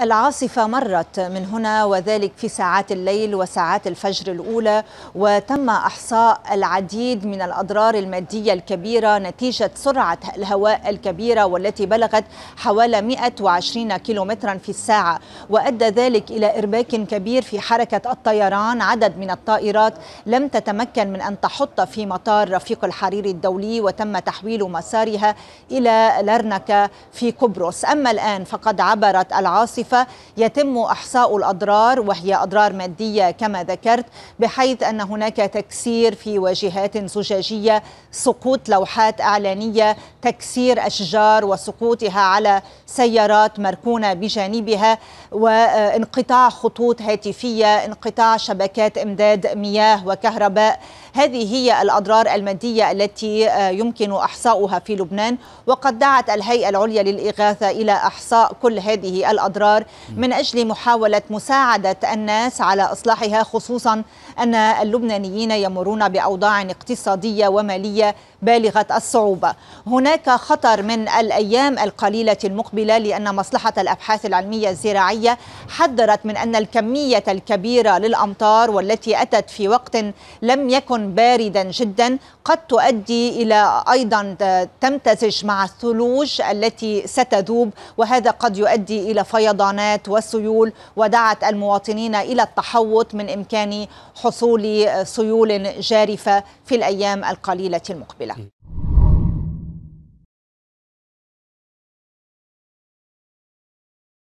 العاصفة مرت من هنا وذلك في ساعات الليل وساعات الفجر الأولى وتم إحصاء العديد من الأضرار المادية الكبيرة نتيجة سرعة الهواء الكبيرة والتي بلغت حوالي 120 كيلومترا في الساعة وأدى ذلك إلى إرباك كبير في حركة الطيران عدد من الطائرات لم تتمكن من أن تحط في مطار رفيق الحريري الدولي وتم تحويل مسارها إلى لرنكا في قبرص أما الآن فقد عبرت العاصفة الطائفة يتم إحصاء الأضرار وهي أضرار مادية كما ذكرت بحيث أن هناك تكسير في واجهات زجاجية سقوط لوحات إعلانية تكسير أشجار وسقوطها على سيارات مركونة بجانبها وانقطاع خطوط هاتفية انقطاع شبكات إمداد مياه وكهرباء هذه هي الأضرار المادية التي آه، يمكن إحصاؤها في لبنان وقد دعت الهيئة العليا للإغاثة إلى إحصاء كل هذه الأضرار الدولار من أجل محاولة مساعدة الناس على إصلاحها خصوصا أن اللبنانيين يمرون بأوضاع اقتصادية ومالية بالغة الصعوبة هناك خطر من الأيام القليلة المقبلة لأن مصلحة الأبحاث العلمية الزراعية حذرت من أن الكمية الكبيرة للأمطار والتي أتت في وقت لم يكن باردا جدا قد تؤدي إلى أيضا تمتزج مع الثلوج التي ستذوب وهذا قد يؤدي إلى فيضان الحصانات والسيول ودعت المواطنين إلى التحوط من إمكان حصول سيول جارفة في الأيام القليلة المقبلة